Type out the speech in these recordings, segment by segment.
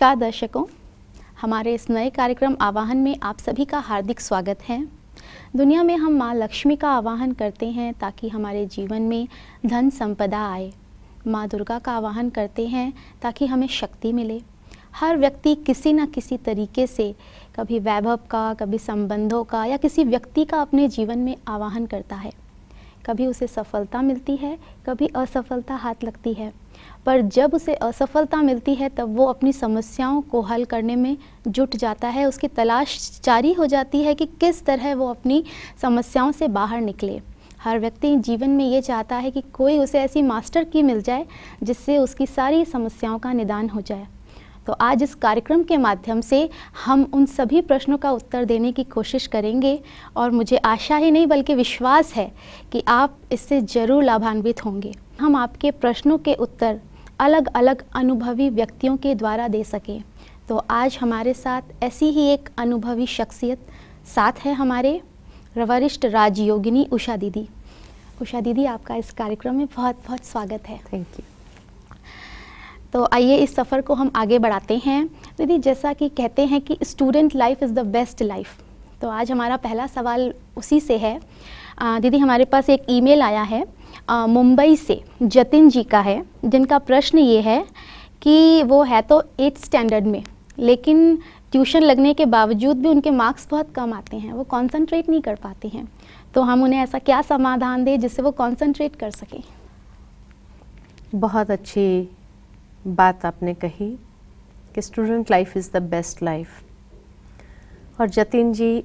नमस्कार दर्शकों हमारे इस नए कार्यक्रम आवाहन में आप सभी का हार्दिक स्वागत है दुनिया में हम माँ लक्ष्मी का आवाहन करते हैं ताकि हमारे जीवन में धन संपदा आए माँ दुर्गा का आवाहन करते हैं ताकि हमें शक्ति मिले हर व्यक्ति किसी न किसी तरीके से कभी वैभव का कभी संबंधों का या किसी व्यक्ति का अपने जीवन में आवाहन करता है कभी उसे सफलता मिलती है कभी असफलता हाथ लगती है पर जब उसे असफलता मिलती है तब वो अपनी समस्याओं को हल करने में जुट जाता है उसकी तलाश जारी हो जाती है कि किस तरह वो अपनी समस्याओं से बाहर निकले हर व्यक्ति जीवन में ये चाहता है कि कोई उसे ऐसी मास्टर की मिल जाए जिससे उसकी सारी समस्याओं का निदान हो जाए तो आज इस कार्यक्रम के माध्यम से हम उन सभी प्रश्नों का उत्तर देने की कोशिश करेंगे और मुझे आशा ही नहीं बल्कि विश्वास है कि आप इससे ज़रूर लाभान्वित होंगे हम आपके प्रश्नों के उत्तर अलग अलग अनुभवी व्यक्तियों के द्वारा दे सकें तो आज हमारे साथ ऐसी ही एक अनुभवी शख्सियत साथ है हमारे वरिष्ठ राजयोगिनी उषा दीदी उषा दीदी आपका इस कार्यक्रम में बहुत बहुत स्वागत है थैंक यू तो आइए इस सफ़र को हम आगे बढ़ाते हैं दीदी जैसा कि कहते हैं कि student life is the best life तो आज हमारा पहला सवाल उसी से है दीदी हमारे पास एक ईमेल आया है मुंबई से जतिन जी का है जिनका प्रश्न ये है कि वो है तो एट्थ स्टैंडर्ड में लेकिन ट्यूशन लगने के बावजूद भी उनके मार्क्स बहुत कम आते हैं वो कंसंट्रेट नहीं कर पाते हैं तो हम उन्हें ऐसा क्या समाधान दें जिससे वो कंसंट्रेट कर सकें बहुत अच्छी बात आपने कही कि student life is the best life और जतिन जी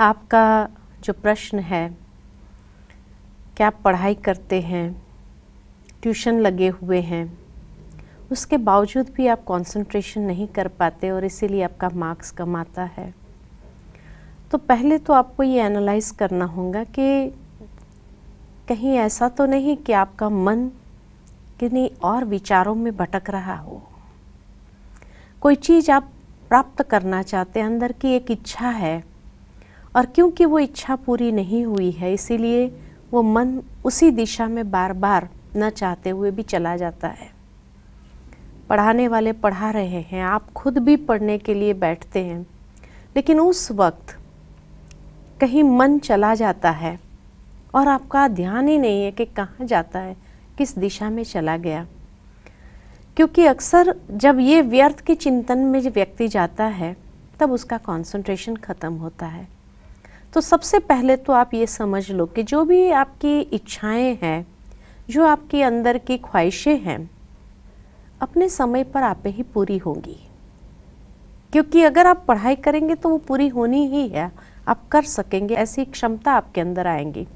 आपका जो प्रश्न है क्या आप पढ़ाई करते हैं ट्यूशन लगे हुए हैं उसके बावजूद भी आप कंसंट्रेशन नहीं कर पाते और इसीलिए आपका मार्क्स कम आता है तो पहले तो आपको ये एनालाइज करना होगा कि कहीं ऐसा तो नहीं कि आपका मन किन्हीं और विचारों में भटक रहा हो कोई चीज़ आप प्राप्त करना चाहते हैं अंदर की एक इच्छा है और क्योंकि वो इच्छा पूरी नहीं हुई है इसीलिए वो मन उसी दिशा में बार बार न चाहते हुए भी चला जाता है पढ़ाने वाले पढ़ा रहे हैं आप खुद भी पढ़ने के लिए बैठते हैं लेकिन उस वक्त कहीं मन चला जाता है और आपका ध्यान ही नहीं है कि कहाँ जाता है किस दिशा में चला गया क्योंकि अक्सर जब ये व्यर्थ के चिंतन में व्यक्ति जाता है तब उसका कंसंट्रेशन ख़त्म होता है तो सबसे पहले तो आप ये समझ लो कि जो भी आपकी इच्छाएं हैं जो आपके अंदर की ख्वाहिशें हैं अपने समय पर आप ही पूरी होंगी क्योंकि अगर आप पढ़ाई करेंगे तो वो पूरी होनी ही है आप कर सकेंगे ऐसी क्षमता आपके अंदर आएंगी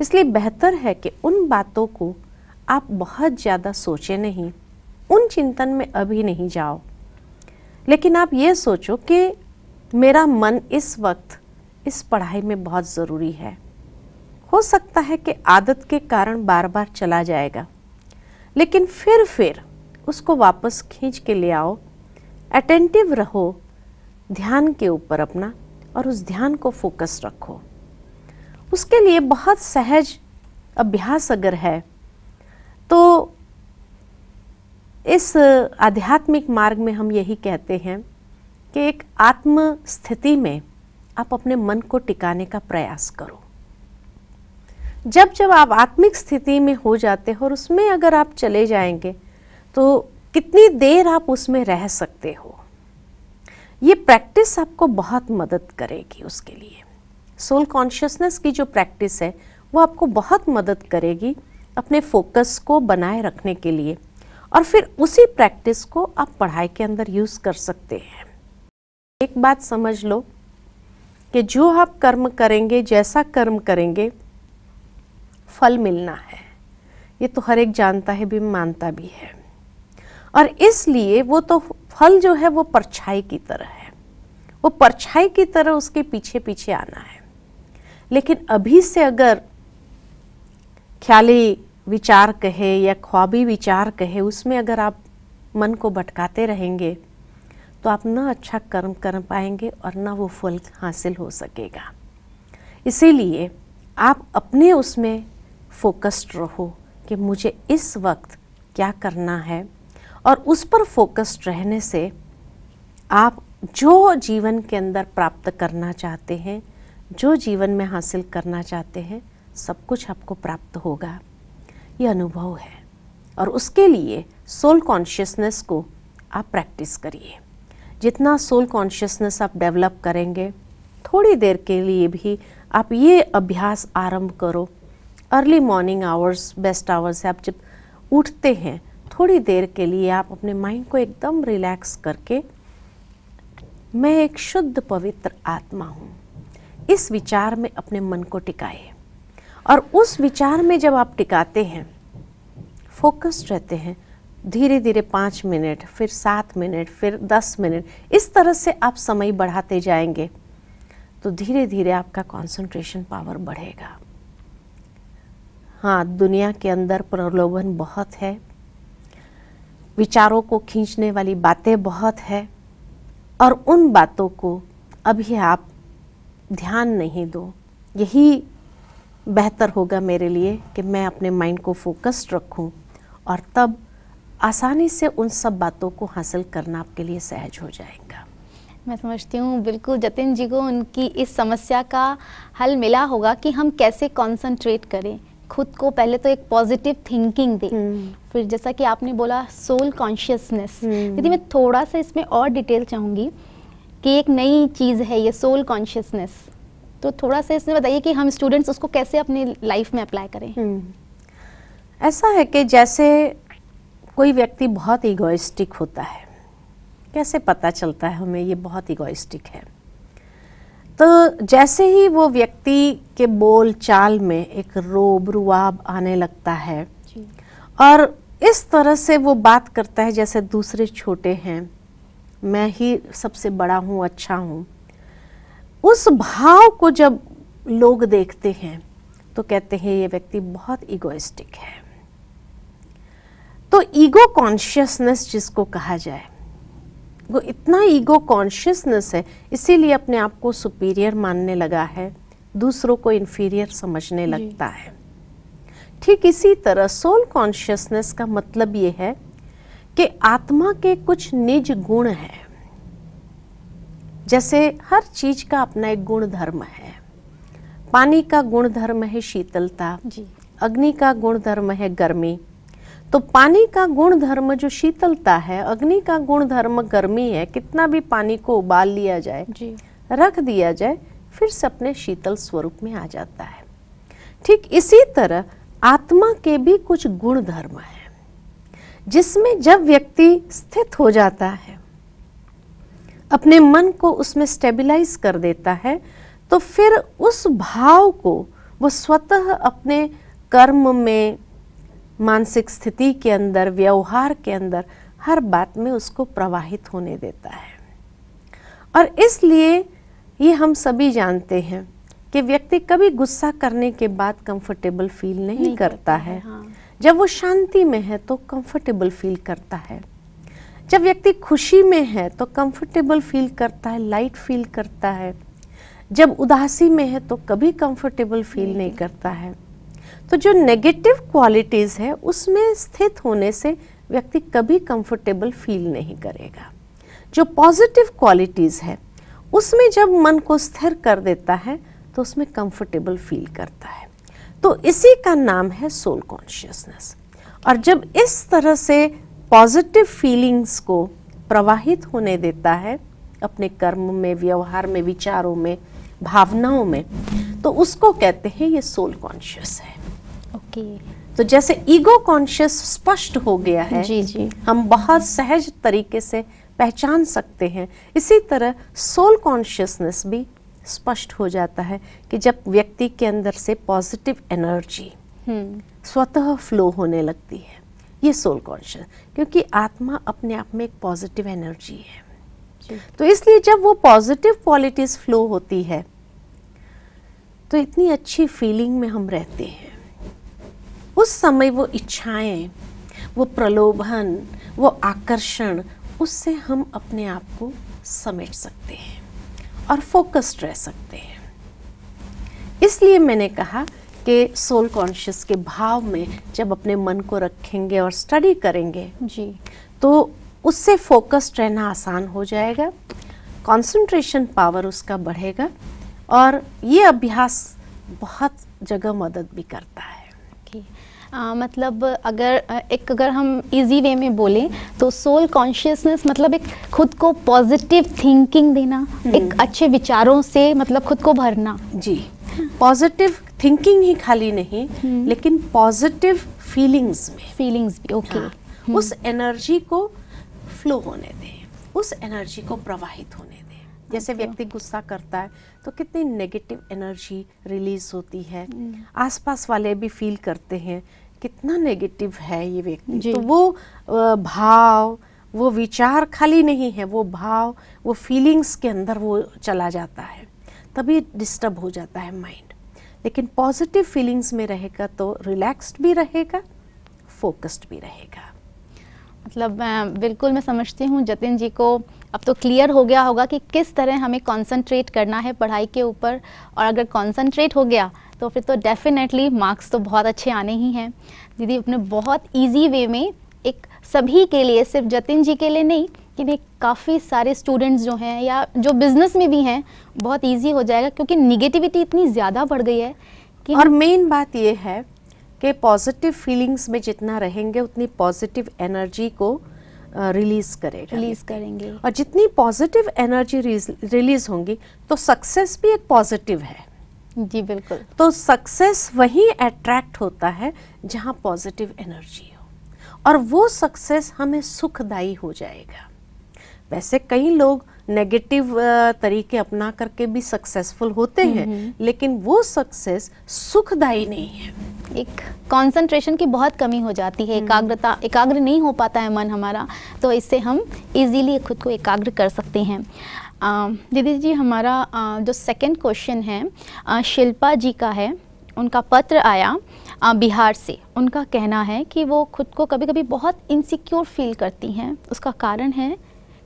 इसलिए बेहतर है कि उन बातों को आप बहुत ज़्यादा सोचें नहीं उन चिंतन में अभी नहीं जाओ लेकिन आप ये सोचो कि मेरा मन इस वक्त इस पढ़ाई में बहुत ज़रूरी है हो सकता है कि आदत के कारण बार बार चला जाएगा लेकिन फिर फिर उसको वापस खींच के ले आओ अटेंटिव रहो ध्यान के ऊपर अपना और उस ध्यान को फोकस रखो उसके लिए बहुत सहज अभ्यास अगर है तो इस आध्यात्मिक मार्ग में हम यही कहते हैं कि एक आत्म स्थिति में आप अपने मन को टिकाने का प्रयास करो जब जब आप आत्मिक स्थिति में हो जाते हो और उसमें अगर आप चले जाएंगे तो कितनी देर आप उसमें रह सकते हो ये प्रैक्टिस आपको बहुत मदद करेगी उसके लिए सोल कॉन्शियसनेस की जो प्रैक्टिस है वो आपको बहुत मदद करेगी अपने फोकस को बनाए रखने के लिए और फिर उसी प्रैक्टिस को आप पढ़ाई के अंदर यूज़ कर सकते हैं एक बात समझ लो कि जो आप कर्म करेंगे जैसा कर्म करेंगे फल मिलना है ये तो हर एक जानता है भी मानता भी है और इसलिए वो तो फल जो है वो परछाई की तरह है वो परछाई की तरह उसके पीछे पीछे आना है लेकिन अभी से अगर ख्याली विचार कहे या ख्वाबी विचार कहे उसमें अगर आप मन को भटकाते रहेंगे तो आप ना अच्छा कर्म कर पाएंगे और ना वो फल हासिल हो सकेगा इसीलिए आप अपने उसमें फोकस्ड रहो कि मुझे इस वक्त क्या करना है और उस पर फोकस्ड रहने से आप जो जीवन के अंदर प्राप्त करना चाहते हैं जो जीवन में हासिल करना चाहते हैं सब कुछ आपको प्राप्त होगा ये अनुभव है और उसके लिए सोल कॉन्शियसनेस को आप प्रैक्टिस करिए जितना सोल कॉन्शियसनेस आप डेवलप करेंगे थोड़ी देर के लिए भी आप ये अभ्यास आरंभ करो early morning hours best hours आप जब उठते हैं थोड़ी देर के लिए आप अपने माइंड को एकदम रिलैक्स करके मैं एक शुद्ध पवित्र आत्मा हूँ इस विचार में अपने मन को टिकाए और उस विचार में जब आप टिकाते हैं फोकस्ड रहते हैं धीरे धीरे पाँच मिनट फिर सात मिनट फिर दस मिनट इस तरह से आप समय बढ़ाते जाएंगे तो धीरे धीरे आपका कंसंट्रेशन पावर बढ़ेगा हाँ दुनिया के अंदर प्रलोभन बहुत है विचारों को खींचने वाली बातें बहुत है और उन बातों को अभी आप ध्यान नहीं दो यही बेहतर होगा मेरे लिए कि मैं अपने माइंड को फोकस्ड रखूं और तब आसानी से उन सब बातों को हासिल करना आपके लिए सहज हो जाएगा मैं समझती हूँ बिल्कुल जतिन जी को उनकी इस समस्या का हल मिला होगा कि हम कैसे कंसंट्रेट करें खुद को पहले तो एक पॉजिटिव थिंकिंग दें हम्म। फिर जैसा कि आपने बोला सोल कॉन्शियसनेस हम्म। यदि मैं थोड़ा सा इसमें और डिटेल चाहूँगी कि एक नई चीज़ है ये सोल कॉन्शियसनेस तो थोड़ा सा इसमें बताइए कि हम स्टूडेंट्स उसको कैसे अपने लाइफ में अप्लाई करें हम्म। ऐसा है कि जैसे कोई व्यक्ति बहुत इगोइस्टिक होता है कैसे पता चलता है हमें ये बहुत ईगोइस्टिक है तो जैसे ही वो व्यक्ति के बोल चाल में एक रोब रुआब आने लगता है और इस तरह से वो बात करता है जैसे दूसरे छोटे हैं मैं ही सबसे बड़ा हूँ अच्छा हूँ उस भाव को जब लोग देखते हैं तो कहते हैं ये व्यक्ति बहुत इगोइस्टिक है तो ईगो कॉन्शियसनेस जिसको कहा जाए वो इतना ईगो कॉन्शियसनेस है इसीलिए अपने आप को सुपीरियर मानने लगा है दूसरों को इन्फीरियर समझने लगता है ठीक इसी तरह सोल कॉन्शियसनेस का मतलब ये है कि आत्मा के कुछ निज गुण हैं जैसे हर चीज का अपना एक गुण धर्म है पानी का गुण धर्म है शीतलता अग्नि का गुण धर्म है गर्मी तो पानी का गुण धर्म जो शीतलता है अग्नि का गुण धर्म गर्मी है कितना भी पानी को उबाल लिया जाए जी। रख दिया जाए फिर से अपने शीतल स्वरूप में आ जाता है ठीक इसी तरह आत्मा के भी कुछ गुण धर्म है जिसमें जब व्यक्ति स्थित हो जाता है अपने मन को उसमें स्टेबिलाईज कर देता है तो फिर उस भाव को वो स्वतः अपने कर्म में मानसिक स्थिति के अंदर व्यवहार के अंदर हर बात में उसको प्रवाहित होने देता है और इसलिए ये हम सभी जानते हैं कि व्यक्ति कभी गुस्सा करने के बाद कंफर्टेबल फील नहीं, नहीं करता है हाँ। जब वो शांति में है तो कंफर्टेबल फील करता है जब व्यक्ति खुशी में है तो कंफर्टेबल फील करता है लाइट फील करता है जब उदासी में है तो कभी कंफर्टेबल फील नहीं करता है तो जो नेगेटिव क्वालिटीज़ है उसमें स्थित होने से व्यक्ति कभी कंफर्टेबल फील नहीं करेगा जो पॉजिटिव क्वालिटीज़ है उसमें जब मन को स्थिर कर देता है तो उसमें कंफर्टेबल फील करता है तो इसी का नाम है सोल कॉन्शियसनेस और जब इस तरह से पॉजिटिव फीलिंग्स को प्रवाहित होने देता है अपने कर्म में व्यवहार में विचारों में भावनाओं में तो उसको कहते हैं ये सोल कॉन्शियस है ओके तो जैसे ईगो कॉन्शियस स्पष्ट हो गया है जी जी हम बहुत सहज तरीके से पहचान सकते हैं इसी तरह सोल कॉन्शियसनेस भी स्पष्ट हो जाता है कि जब व्यक्ति के अंदर से पॉजिटिव एनर्जी हम्म। स्वतः फ्लो होने लगती है ये सोल कॉन्शियस क्योंकि आत्मा अपने आप में एक पॉजिटिव एनर्जी है तो इसलिए जब वो पॉजिटिव क्वालिटीज फ्लो होती है तो इतनी अच्छी फीलिंग में हम रहते हैं उस समय वो इच्छाएं वो प्रलोभन वो आकर्षण उससे हम अपने आप को समेट सकते हैं और फोकस्ड रह सकते हैं इसलिए मैंने कहा कि सोल कॉन्शियस के भाव में जब अपने मन को रखेंगे और स्टडी करेंगे जी तो उससे फोकस्ड रहना आसान हो जाएगा कंसंट्रेशन पावर उसका बढ़ेगा और ये अभ्यास बहुत जगह मदद भी करता है थी आ, मतलब अगर एक अगर हम इजी वे में बोलें तो सोल कॉन्शियसनेस मतलब एक खुद को पॉजिटिव थिंकिंग देना हम्म। एक अच्छे विचारों से मतलब खुद को भरना जी पॉजिटिव थिंकिंग ही खाली नहीं हम्म। लेकिन पॉजिटिव फीलिंग्स में फीलिंग्स भी ओके okay. हाँ, हम्म। उस एनर्जी को फ्लो होने दें उस एनर्जी को प्रवाहित होने दें जैसे okay. व्यक्ति गुस्सा करता है तो कितनी नेगेटिव एनर्जी रिलीज होती है हम्म। आसपास वाले भी फील करते हैं कितना नेगेटिव है ये व्यक्ति तो वो भाव वो विचार खाली नहीं है वो भाव वो फीलिंग्स के अंदर वो चला जाता है तभी डिस्टर्ब हो जाता है माइंड लेकिन पॉजिटिव फीलिंग्स में रहेगा तो रिलैक्स्ड भी रहेगा फोकस्ड भी रहेगा मतलब बिल्कुल मैं समझती हूँ जतिन जी को अब तो क्लियर हो गया होगा कि किस तरह हमें कंसंट्रेट करना है पढ़ाई के ऊपर और अगर कंसंट्रेट हो गया तो फिर तो डेफिनेटली मार्क्स तो बहुत अच्छे आने ही हैं दीदी अपने बहुत ईजी वे में एक सभी के लिए सिर्फ जतिन जी के लिए नहीं कि काफ़ी सारे स्टूडेंट्स जो हैं या जो बिज़नेस में भी हैं बहुत ईजी हो जाएगा क्योंकि निगेटिविटी इतनी ज़्यादा बढ़ गई है कि और मेन बात ये है कि पॉजिटिव फीलिंग्स में जितना रहेंगे उतनी पॉजिटिव एनर्जी को रिलीज करेगा रिलीज करेंगे और जितनी पॉजिटिव एनर्जी रिलीज होंगी तो सक्सेस भी एक पॉजिटिव है जी बिल्कुल तो सक्सेस वही अट्रैक्ट होता है जहाँ पॉजिटिव एनर्जी हो और वो सक्सेस हमें सुखदायी हो जाएगा वैसे कई लोग नेगेटिव uh, तरीके अपना करके भी सक्सेसफुल होते हम्म, हैं हम्म। लेकिन वो सक्सेस सुखदायी नहीं है एक कंसंट्रेशन की बहुत कमी हो जाती है हम्म। एकाग्रता एकाग्र नहीं हो पाता है मन हमारा तो इससे हम इजीली खुद को एकाग्र कर सकते हैं दीदी जी हमारा आ, जो सेकंड क्वेश्चन है शिल्पा जी का है उनका पत्र आया आ, बिहार से उनका कहना है कि वो खुद को कभी कभी बहुत इनसिक्योर फील करती हैं उसका कारण है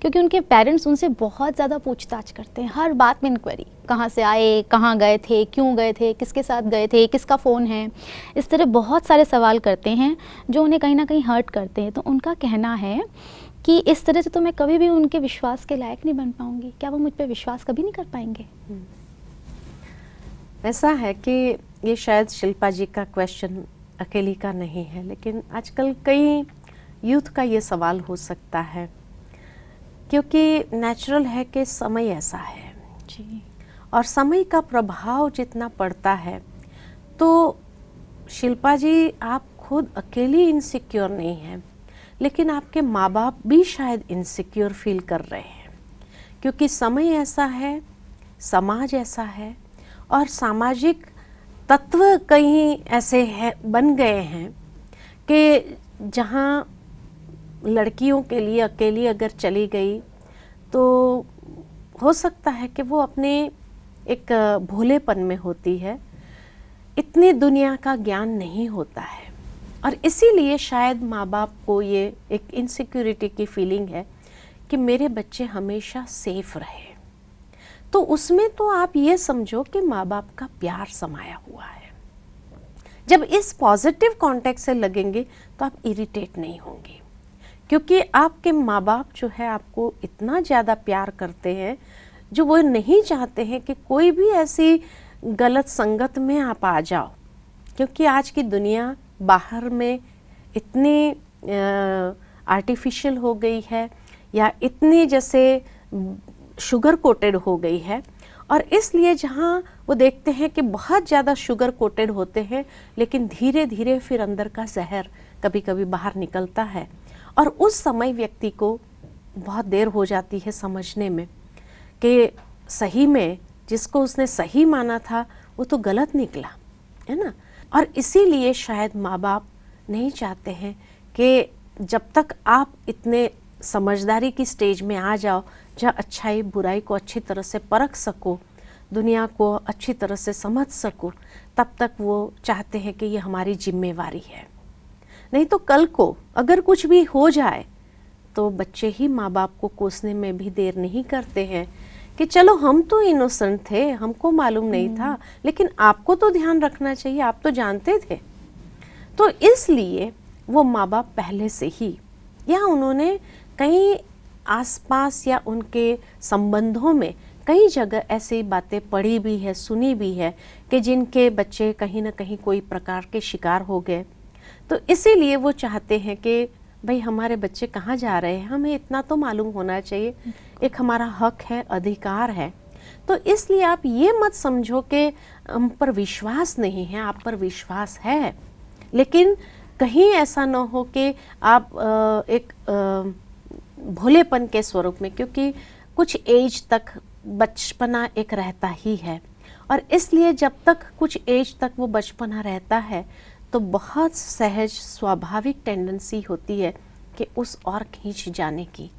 क्योंकि उनके पेरेंट्स उनसे बहुत ज़्यादा पूछताछ करते हैं हर बात में इंक्वायरी कहाँ से आए कहाँ गए थे क्यों गए थे किसके साथ गए थे किसका फ़ोन है इस तरह बहुत सारे सवाल करते हैं जो उन्हें कहीं ना कहीं हर्ट करते हैं तो उनका कहना है कि इस तरह से तो मैं कभी भी उनके विश्वास के लायक नहीं बन पाऊँगी क्या वो मुझ पर विश्वास कभी नहीं कर पाएंगे हम्म। ऐसा है कि ये शायद शिल्पा जी का क्वेश्चन अकेली का नहीं है लेकिन आजकल कई यूथ का ये सवाल हो सकता है क्योंकि नेचुरल है कि समय ऐसा है जी और समय का प्रभाव जितना पड़ता है तो शिल्पा जी आप खुद अकेली इनसिक्योर नहीं हैं लेकिन आपके माँ बाप भी शायद इनसिक्योर फील कर रहे हैं क्योंकि समय ऐसा है समाज ऐसा है और सामाजिक तत्व कहीं ऐसे हैं बन गए हैं कि जहाँ लड़कियों के लिए अकेली अगर चली गई तो हो सकता है कि वो अपने एक भोलेपन में होती है इतनी दुनिया का ज्ञान नहीं होता है और इसीलिए शायद माँ बाप को ये एक इनसिक्योरिटी की फीलिंग है कि मेरे बच्चे हमेशा सेफ रहे तो उसमें तो आप ये समझो कि माँ बाप का प्यार समाया हुआ है जब इस पॉजिटिव कॉन्टेक्ट से लगेंगे तो आप इरिटेट नहीं होंगे क्योंकि आपके माँ बाप जो है आपको इतना ज़्यादा प्यार करते हैं जो वो नहीं चाहते हैं कि कोई भी ऐसी गलत संगत में आप आ जाओ क्योंकि आज की दुनिया बाहर में इतनी आर्टिफिशियल हो गई है या इतनी जैसे शुगर कोटेड हो गई है और इसलिए जहाँ वो देखते हैं कि बहुत ज़्यादा शुगर कोटेड होते हैं लेकिन धीरे धीरे फिर अंदर का जहर कभी कभी बाहर निकलता है और उस समय व्यक्ति को बहुत देर हो जाती है समझने में कि सही में जिसको उसने सही माना था वो तो गलत निकला है ना और इसीलिए शायद माँ बाप नहीं चाहते हैं कि जब तक आप इतने समझदारी की स्टेज में आ जाओ जहाँ अच्छाई बुराई को अच्छी तरह से परख सको दुनिया को अच्छी तरह से समझ सको तब तक वो चाहते हैं कि ये हमारी जिम्मेवारी है नहीं तो कल को अगर कुछ भी हो जाए तो बच्चे ही माँ बाप को कोसने में भी देर नहीं करते हैं कि चलो हम तो इनोसेंट थे हमको मालूम नहीं था हम्म। लेकिन आपको तो ध्यान रखना चाहिए आप तो जानते थे तो इसलिए वो माँ बाप पहले से ही या उन्होंने कई आसपास या उनके संबंधों में कई जगह ऐसी बातें पढ़ी भी है सुनी भी है कि जिनके बच्चे कहीं ना कहीं कोई प्रकार के शिकार हो गए तो इसीलिए वो चाहते हैं कि भाई हमारे बच्चे कहाँ जा रहे हैं हमें इतना तो मालूम होना चाहिए एक हमारा हक है अधिकार है तो इसलिए आप ये मत समझो कि हम पर विश्वास नहीं है आप पर विश्वास है लेकिन कहीं ऐसा ना हो कि आप एक भोलेपन के स्वरूप में क्योंकि कुछ एज तक बचपना एक रहता ही है और इसलिए जब तक कुछ एज तक वो बचपना रहता है तो बहुत सहज स्वाभाविक टेंडेंसी होती है कि उस और खींच जाने की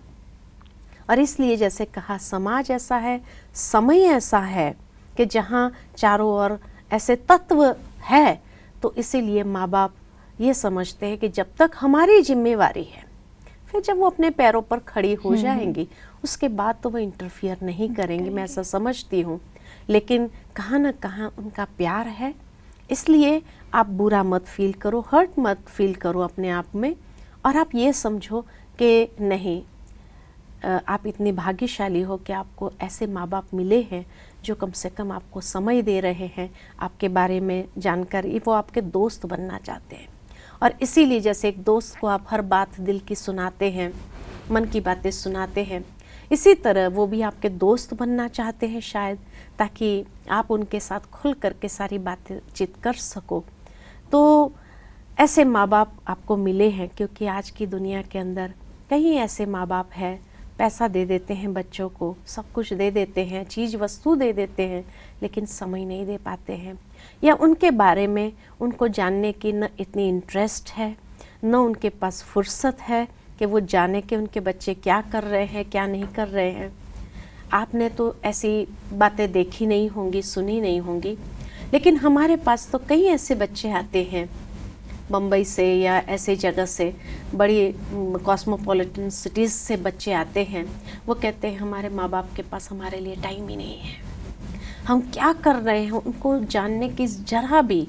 और इसलिए जैसे कहा समाज ऐसा है समय ऐसा है कि जहाँ चारों ओर ऐसे तत्व है तो इसीलिए माँ बाप ये समझते हैं कि जब तक हमारी जिम्मेवारी है फिर जब वो अपने पैरों पर खड़ी हो हम्म, हम्म। जाएंगी उसके बाद तो वो इंटरफियर नहीं करेंगे मैं ऐसा समझती हूँ लेकिन कहाँ ना कहाँ उनका प्यार है इसलिए आप बुरा मत फील करो हर्ट मत फील करो अपने आप में और आप ये समझो कि नहीं आप इतने भाग्यशाली हो कि आपको ऐसे माँ बाप मिले हैं जो कम से कम आपको समय दे रहे हैं आपके बारे में जानकारी वो आपके दोस्त बनना चाहते हैं और इसीलिए जैसे एक दोस्त को आप हर बात दिल की सुनाते हैं मन की बातें सुनाते हैं इसी तरह वो भी आपके दोस्त बनना चाहते हैं शायद ताकि आप उनके साथ खुल कर के सारी चित कर सको तो ऐसे माँ बाप आपको मिले हैं क्योंकि आज की दुनिया के अंदर कहीं ऐसे माँ बाप हैं पैसा दे देते हैं बच्चों को सब कुछ दे देते हैं चीज़ वस्तु दे देते हैं लेकिन समय नहीं दे पाते हैं या उनके बारे में उनको जानने की न इतनी इंटरेस्ट है न उनके पास फुर्सत है कि वो जाने के उनके बच्चे क्या कर रहे हैं क्या नहीं कर रहे हैं आपने तो ऐसी बातें देखी नहीं होंगी सुनी नहीं होंगी लेकिन हमारे पास तो कई ऐसे बच्चे आते हैं बम्बई से या ऐसे जगह से बड़ी कॉस्मोपॉलिटन सिटीज़ से बच्चे आते हैं वो कहते हैं हमारे माँ बाप के पास हमारे लिए टाइम ही नहीं है हम क्या कर रहे हैं उनको जानने की जरा भी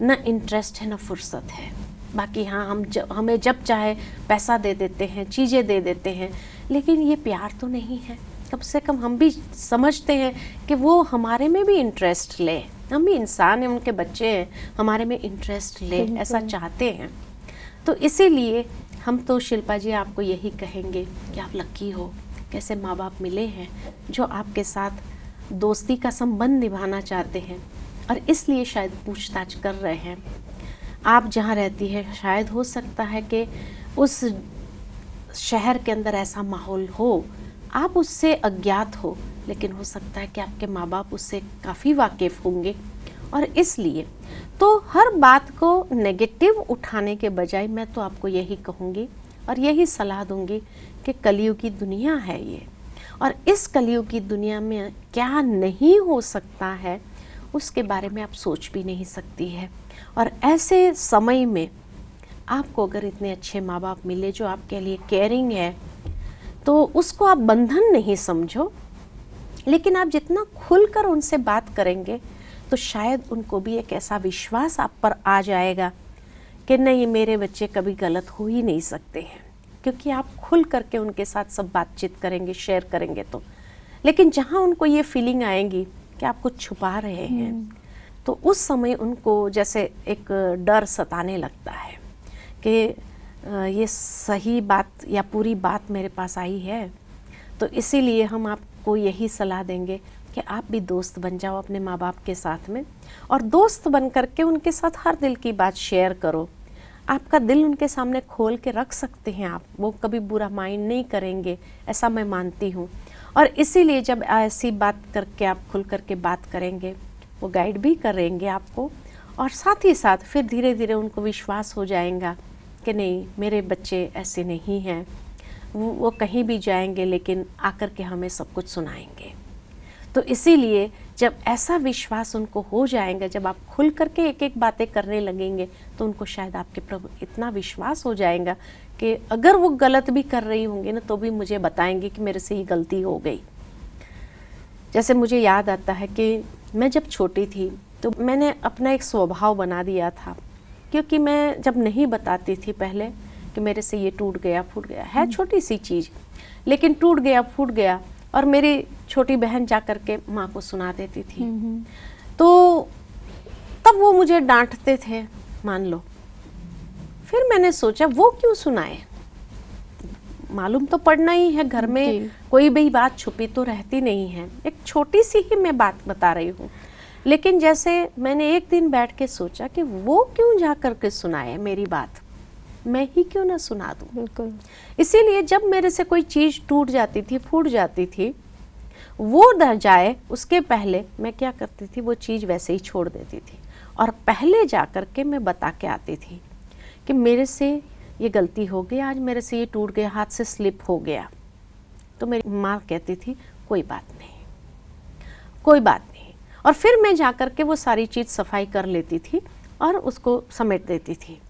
ना इंटरेस्ट है ना फुर्सत है बाकी हाँ हम ज, हमें जब चाहे पैसा दे देते हैं चीज़ें दे देते हैं लेकिन ये प्यार तो नहीं है कम से कम हम भी समझते हैं कि वो हमारे में भी इंटरेस्ट लें हम भी इंसान हैं उनके बच्चे हैं हमारे में इंटरेस्ट ले ऐसा चाहते हैं तो इसीलिए हम तो शिल्पा जी आपको यही कहेंगे कि आप लक्की हो कैसे माँ बाप मिले हैं जो आपके साथ दोस्ती का संबंध निभाना चाहते हैं और इसलिए शायद पूछताछ कर रहे हैं आप जहाँ रहती है शायद हो सकता है कि उस शहर के अंदर ऐसा माहौल हो आप उससे अज्ञात हो लेकिन हो सकता है कि आपके माँ बाप उससे काफ़ी वाकिफ़ होंगे और इसलिए तो हर बात को नेगेटिव उठाने के बजाय मैं तो आपको यही कहूँगी और यही सलाह दूंगी कि कलियुग की दुनिया है ये और इस कलियुग की दुनिया में क्या नहीं हो सकता है उसके बारे में आप सोच भी नहीं सकती है और ऐसे समय में आपको अगर इतने अच्छे माँ बाप मिले जो आपके लिए केयरिंग है तो उसको आप बंधन नहीं समझो लेकिन आप जितना खुलकर उनसे बात करेंगे तो शायद उनको भी एक ऐसा विश्वास आप पर आ जाएगा कि नहीं मेरे बच्चे कभी गलत हो ही नहीं सकते हैं क्योंकि आप खुल करके उनके साथ सब बातचीत करेंगे शेयर करेंगे तो लेकिन जहाँ उनको ये फीलिंग आएगी कि आप कुछ छुपा रहे हैं हम्म। तो उस समय उनको जैसे एक डर सताने लगता है कि ये सही बात या पूरी बात मेरे पास आई है तो इसीलिए हम आपको यही सलाह देंगे कि आप भी दोस्त बन जाओ अपने माँ बाप के साथ में और दोस्त बन कर के उनके साथ हर दिल की बात शेयर करो आपका दिल उनके सामने खोल के रख सकते हैं आप वो कभी बुरा माइंड नहीं करेंगे ऐसा मैं मानती हूँ और इसीलिए जब ऐसी बात करके आप खुल करके बात करेंगे वो गाइड भी करेंगे आपको और साथ ही साथ फिर धीरे धीरे उनको विश्वास हो जाएगा कि नहीं मेरे बच्चे ऐसे नहीं हैं वो कहीं भी जाएंगे लेकिन आकर के हमें सब कुछ सुनाएंगे तो इसीलिए जब ऐसा विश्वास उनको हो जाएगा जब आप खुल करके एक एक बातें करने लगेंगे तो उनको शायद आपके प्रभु इतना विश्वास हो जाएगा कि अगर वो गलत भी कर रही होंगी ना तो भी मुझे बताएंगे कि मेरे से ही गलती हो गई जैसे मुझे याद आता है कि मैं जब छोटी थी तो मैंने अपना एक स्वभाव बना दिया था क्योंकि मैं जब नहीं बताती थी पहले कि मेरे से ये टूट गया फूट गया है हम्म। छोटी सी चीज़ लेकिन टूट गया फूट गया और मेरी छोटी बहन जा कर के माँ को सुना देती थी हम्म, हम्म। तो तब वो मुझे डांटते थे मान लो फिर मैंने सोचा वो क्यों सुनाए मालूम तो पड़ना ही है घर में कोई भी बात छुपी तो रहती नहीं है एक छोटी सी ही मैं बात बता रही हूँ लेकिन जैसे मैंने एक दिन बैठ के सोचा कि वो क्यों जा कर के सुनाए मेरी बात मैं ही क्यों ना सुना दूं बिल्कुल इसीलिए जब मेरे से कोई चीज़ टूट जाती थी फूट जाती थी वो दर जाए उसके पहले मैं क्या करती थी वो चीज़ वैसे ही छोड़ देती थी और पहले जा कर के मैं बता के आती थी कि मेरे से ये गलती हो गई आज मेरे से ये टूट गया हाथ से स्लिप हो गया तो मेरी माँ कहती थी कोई बात नहीं कोई बात और फिर मैं जा कर के वो सारी चीज़ सफाई कर लेती थी और उसको समेट देती थी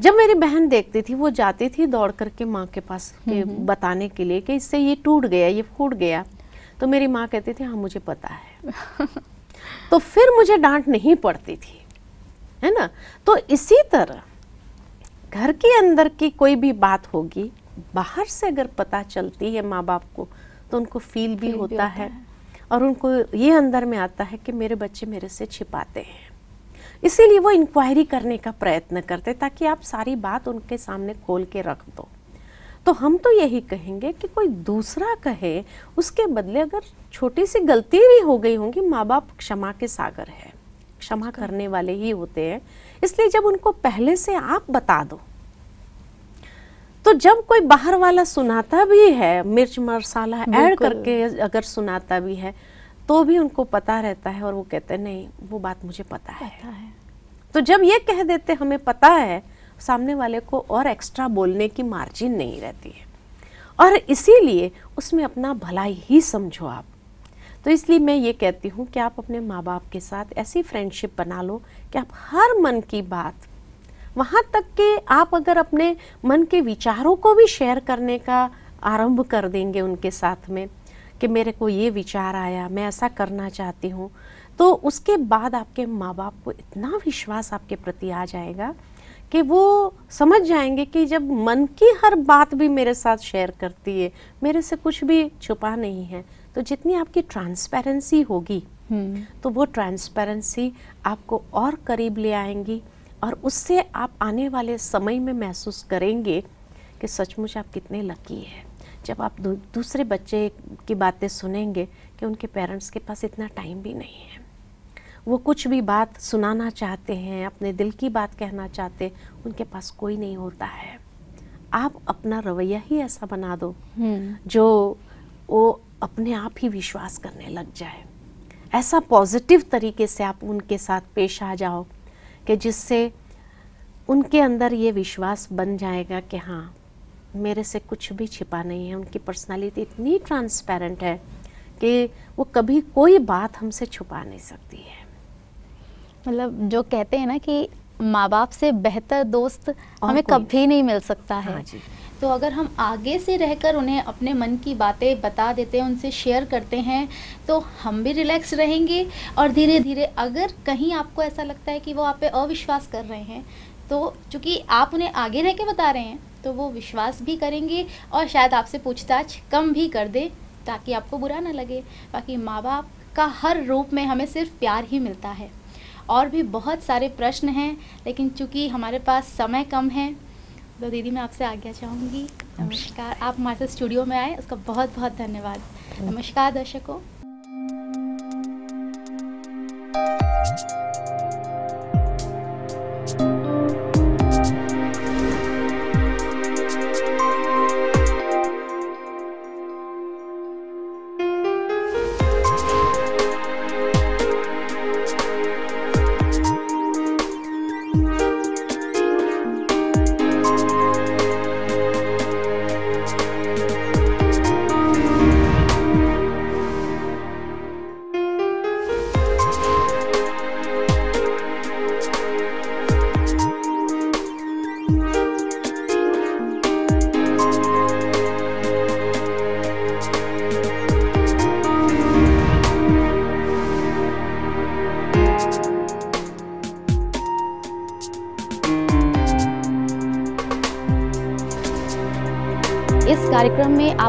जब मेरी बहन देखती थी वो जाती थी दौड़ करके माँ के पास के हम्म, हम्म। बताने के लिए कि इससे ये टूट गया ये फूट गया तो मेरी माँ कहती थी हाँ मुझे पता है तो फिर मुझे डांट नहीं पड़ती थी है ना तो इसी तरह घर के अंदर की कोई भी बात होगी बाहर से अगर पता चलती है माँ बाप को तो उनको फील भी, फील होता, भी होता है, है। और उनको ये अंदर में आता है कि मेरे बच्चे मेरे से छिपाते हैं इसीलिए वो इंक्वायरी करने का प्रयत्न करते ताकि आप सारी बात उनके सामने खोल के रख दो तो हम तो यही कहेंगे कि कोई दूसरा कहे उसके बदले अगर छोटी सी गलती भी हो गई होगी माँ बाप क्षमा के सागर है क्षमा अच्छा। करने वाले ही होते हैं इसलिए जब उनको पहले से आप बता दो तो जब कोई बाहर वाला सुनाता भी है मिर्च मसाला ऐड करके अगर सुनाता भी है तो भी उनको पता रहता है और वो कहते हैं नहीं वो बात मुझे पता, पता है।, है तो जब ये कह देते हमें पता है सामने वाले को और एक्स्ट्रा बोलने की मार्जिन नहीं रहती है और इसीलिए उसमें अपना भलाई ही समझो आप तो इसलिए मैं ये कहती हूँ कि आप अपने माँ बाप के साथ ऐसी फ्रेंडशिप बना लो कि आप हर मन की बात वहाँ तक कि आप अगर अपने मन के विचारों को भी शेयर करने का आरंभ कर देंगे उनके साथ में कि मेरे को ये विचार आया मैं ऐसा करना चाहती हूँ तो उसके बाद आपके माँ बाप को इतना विश्वास आपके प्रति आ जाएगा कि वो समझ जाएंगे कि जब मन की हर बात भी मेरे साथ शेयर करती है मेरे से कुछ भी छुपा नहीं है तो जितनी आपकी ट्रांसपेरेंसी होगी हम्म। तो वो ट्रांसपेरेंसी आपको और करीब ले आएंगी और उससे आप आने वाले समय में महसूस करेंगे कि सचमुच आप कितने लकी हैं जब आप दू, दूसरे बच्चे की बातें सुनेंगे कि उनके पेरेंट्स के पास इतना टाइम भी नहीं है वो कुछ भी बात सुनाना चाहते हैं अपने दिल की बात कहना चाहते हैं उनके पास कोई नहीं होता है आप अपना रवैया ही ऐसा बना दो हम्म। जो वो अपने आप ही विश्वास करने लग जाए ऐसा पॉजिटिव तरीके से आप उनके साथ पेश आ जाओ कि जिससे उनके अंदर ये विश्वास बन जाएगा कि हाँ मेरे से कुछ भी छिपा नहीं है उनकी पर्सनालिटी इतनी ट्रांसपेरेंट है कि वो कभी कोई बात हमसे छुपा नहीं सकती है मतलब जो कहते हैं ना कि माँ बाप से बेहतर दोस्त हमें कभी नहीं मिल सकता है हाँ जी। तो अगर हम आगे से रहकर उन्हें अपने मन की बातें बता देते हैं उनसे शेयर करते हैं तो हम भी रिलैक्स रहेंगे और धीरे धीरे अगर कहीं आपको ऐसा लगता है कि वो आप पे अविश्वास कर रहे हैं तो चूँकि आप उन्हें आगे रह के बता रहे हैं तो वो विश्वास भी करेंगे और शायद आपसे पूछताछ कम भी कर दें ताकि आपको बुरा ना लगे बाकी माँ बाप का हर रूप में हमें सिर्फ प्यार ही मिलता है और भी बहुत सारे प्रश्न हैं लेकिन चूँकि हमारे पास समय कम है तो दीदी मैं आपसे आज्ञा चाहूँगी हम्म। नमस्कार आप हमारे साथ स्टूडियो में आए उसका बहुत बहुत धन्यवाद हम्म। नमस्कार दर्शकों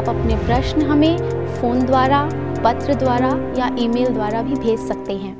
अपने प्रश्न हमें फ़ोन द्वारा पत्र द्वारा या ईमेल द्वारा भी भेज सकते हैं